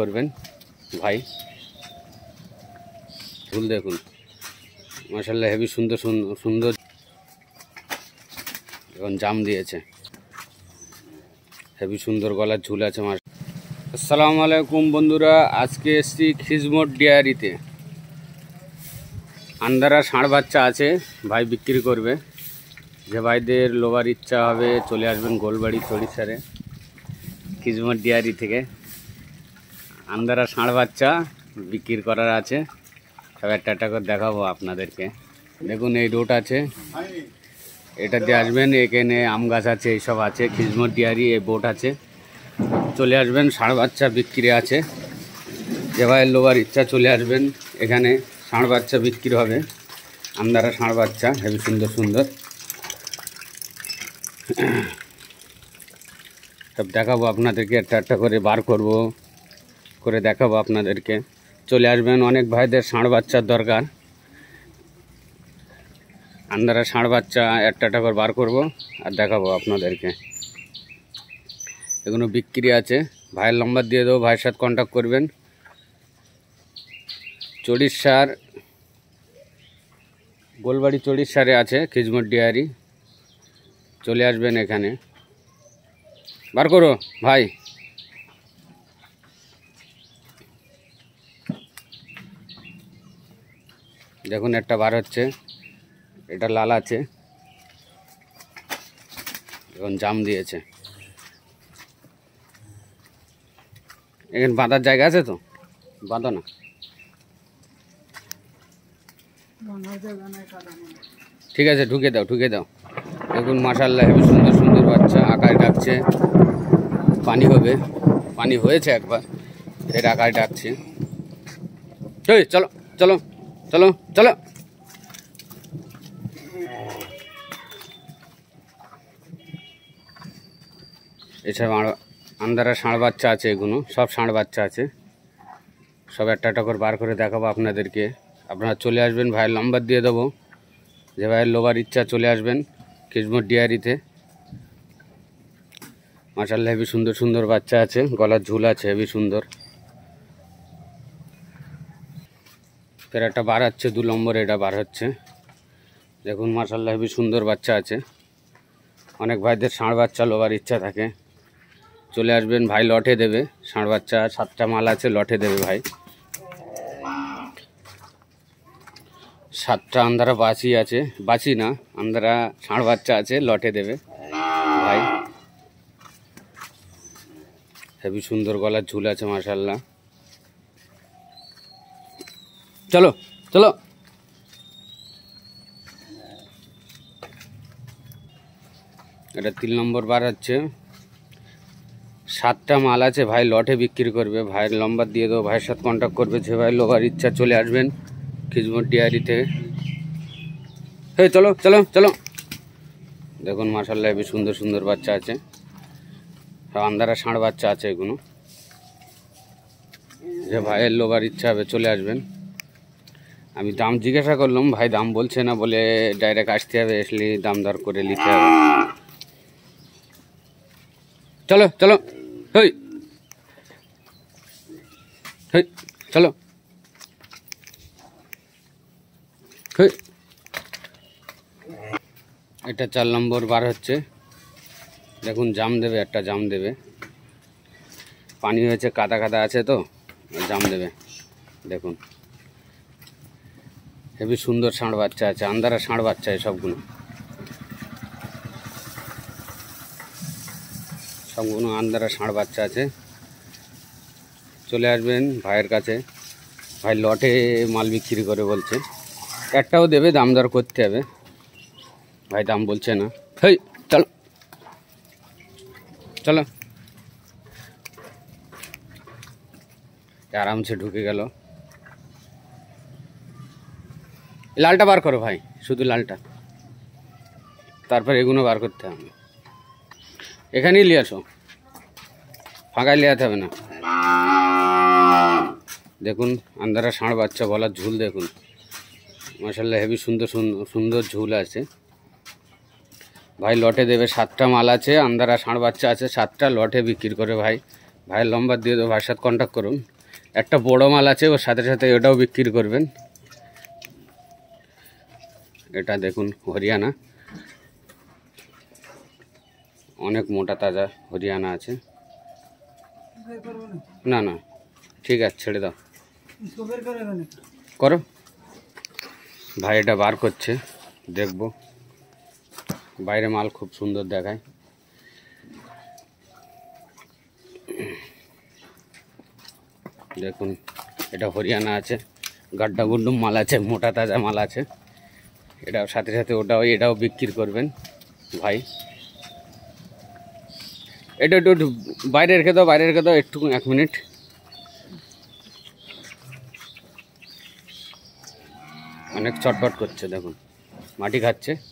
করবেন ভাই ফুল দেখুন মাসাল্লাহ হেভি সুন্দর সুন্দর এখন জাম দিয়েছে হেভি সুন্দর গলার ঝুল আছে মাস আসসালামু আলাইকুম বন্ধুরা আজকে এসছি খিজমোট ডেয়ারিতে আন্দারা ষাঁড় বাচ্চা আছে ভাই বিক্রি করবে যে ভাইদের লোবার ইচ্ছা হবে চলে আসবেন গোলবাড়ি চড়িসারে খিজমোট ডেয়ারি থেকে আন্দারা ষাঁড় বাচ্চা বিক্রি করার আছে সব একটা একটা করে দেখাবো আপনাদেরকে দেখুন এই রোড আছে এটা দিয়ে আসবেন এখানে আম গাছ আছে এইসব আছে খিজমত ডিয়ারি এই বোট আছে চলে আসবেন ষাঁড় বাচ্চা বিক্রি আছে যে ভাই লোবার ইচ্ছা চলে আসবেন এখানে ষাঁড় বাচ্চা বিক্রি হবে আমদারা ষাঁড় বাচ্চা হেবি সুন্দর সুন্দর সব দেখাবো আপনাদেরকে একটা একটা করে বার করবো করে দেখাবো আপনাদেরকে চলে আসবেন অনেক ভাইদের ষাঁড় বাচ্চার দরকার আন্দারা ষাঁড় বাচ্চা একটা করে বার করব আর দেখাবো আপনাদেরকে এগুলো বিক্রি আছে ভাইয়ের নম্বর দিয়ে দেবো ভাইয়ের সাথে কন্ট্যাক্ট করবেন চড়ির সার গোলবাড়ি চড়ির সারে আছে খিজমট ডিয়ারি চলে আসবেন এখানে বার করো ভাই দেখুন একটা বার হচ্ছে এটা লাল আছে এখন জাম দিয়েছে এখানে বাঁধার জায়গা আছে তো বাঁধো না ঠিক আছে ঢুকে দাও ঢুকে দাও দেখুন মাসাল্লাহ হেবি সুন্দর সুন্দর বাচ্চা আকাশ ডাকছে পানি হবে পানি হয়েছে একবার এর আকাশ ডাকছে চলো চলো চলো চলো এছাড়া আন্দারা ষাঁড় বাচ্চা আছে এগুলো সব ষাঁড় বাচ্চা আছে সব একটা একটা করে বার করে দেখাবো আপনাদেরকে আপনারা চলে আসবেন ভাইয়ের নাম্বার দিয়ে দেবো যে ভাইয়ের লোবার ইচ্ছা চলে আসবেন কিসমোর ডিয়ারিতে মাসাল্লা হেবি সুন্দর সুন্দর বাচ্চা আছে গলার ঝুল আছে হেবি সুন্দর ফের একটা বার হচ্ছে দু নম্বর এটা বার হচ্ছে দেখুন মার্শাল্লাহ হেবি সুন্দর বাচ্চা আছে অনেক ভাইদের ষাঁড় বাচ্চা লোবার ইচ্ছা থাকে চলে আসবেন ভাই লটে দেবে ষাঁড় বাচ্চা সাতটা মাল আছে লটে দেবে ভাই সাতটা আন্ধারা বাছি আছে বাছি না আন্ধারা ষাঁড় বাচ্চা আছে লটে দেবে ভাই হেবি সুন্দর গলার ঝুল আছে মার্শাল্লাহ চলো চলো এটা তিন নম্বর বার হচ্ছে সাতটা মাল আছে ভাই লটে বিক্রি করবে ভাইয়ের লম্বার দিয়ে দেবো ভাইয়ের সাথে কন্ট্যাক্ট করবে যে ভাই লোবার ইচ্ছা চলে আসবেন খিজমুর ডিয়ারি থেকে হে চলো চলো চলো দেখুন মার্শাল্লাহ হেবি সুন্দর সুন্দর বাচ্চা আছে সব আন্ধারা ষাঁড় বাচ্চা আছে এগুলো যে ভাইয়ের লোবার ইচ্ছা হবে চলে আসবেন আমি দাম জিজ্ঞাসা করলাম ভাই দাম বলছে না বলে ডাইরেক্ট আসতে হবে আসলে দাম দর করে নিতে হবে চলো চলো হই হই চলো হই এটা চার নম্বর বার হচ্ছে দেখুন জাম দেবে একটা জাম দেবে পানি হয়েছে কাদা কাদা আছে তো জাম দেবে দেখুন হেবি সুন্দর ষাঁড় বাচ্চা আছে আন্দারা ষাঁড় বাচ্চা সবগুলো সবগুলো আন্দারা ষাঁড় বাচ্চা আছে চলে আসবেন ভাইয়ের কাছে ভাই লটে মাল বিক্রি করে বলছে একটাও দেবে দাম দর করতে হবে ভাই দাম বলছে না হেই চলো চলো আরামসে ঢুকে গেল লালটা বার করো ভাই শুধু লালটা তারপর এগুলো বার করতে হবে এখানেই নিয়ে আসো ফাঁকায় লিয়াতে হবে না দেখুন আন্দারা ষাঁড় বাচ্চা বলার ঝুল দেখুন মাসাল্লাহ হেভি সুন্দর সুন্দর ঝুল আছে ভাই লটে দেবে সাতটা মাল আছে আন্দারা ষাঁড় বাচ্চা আছে সাতটা লটে বিক্রি করে ভাই ভাই লম্বা দিয়ে দেবো ভাইয়ের সাথে কন্ট্যাক্ট করুন একটা বড় মাল আছে ওর সাথে সাথে এটাও বিক্রি করবেন এটা দেখুন হরিয়ানা অনেক মোটা তাজা হরিয়ানা আছে না না ঠিক আছে ছেড়ে দাও করো ভাই এটা বার করছে দেখব বাইরে মাল খুব সুন্দর দেখায় দেখুন এটা হরিয়ানা আছে গাড্ডা গুড্ডুম মাল আছে মোটা তাজা মাল আছে এটা সাথে সাথে ওটাও এটাও বিক্রি করবেন ভাই এটা একটু একটু বাইরে রেখে দাও বাইরে রেখে দাও একটু এক মিনিট অনেক চটপট করছে দেখুন মাটি খাচ্ছে